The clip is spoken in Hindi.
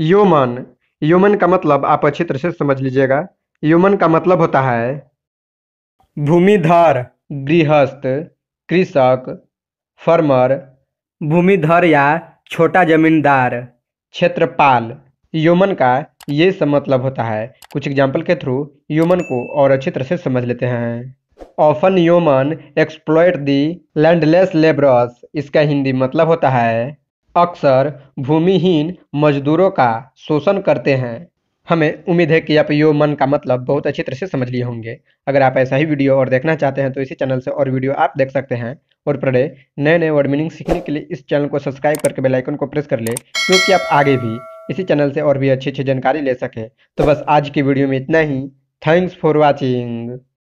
यूमन यूमन का मतलब आप अच्छी तरह से समझ लीजिएगा यूमन का मतलब होता है भूमिधर गृहस्थ कृषक फार्मर भूमिधर या छोटा जमींदार क्षेत्रपाल यूमन का ये सब मतलब होता है कुछ एग्जाम्पल के थ्रू यूमन को और अच्छी तरह से समझ लेते हैं often human exploit the landless labours इसका हिंदी मतलब होता है अक्सर भूमिहीन मजदूरों का शोषण करते हैं हमें उम्मीद है कि आप यो मन का मतलब बहुत अच्छी तरह से समझ लिए होंगे अगर आप ऐसा ही वीडियो और देखना चाहते हैं तो इसी चैनल से और वीडियो आप देख सकते हैं और पढ़े नए नए वर्ड मीनिंग सीखने के लिए इस चैनल को सब्सक्राइब करके बेल आइकन को प्रेस कर ले क्योंकि आप आगे भी इसी चैनल से और भी अच्छी अच्छी जानकारी ले सकें तो बस आज की वीडियो में इतना ही थैंक्स फॉर वॉचिंग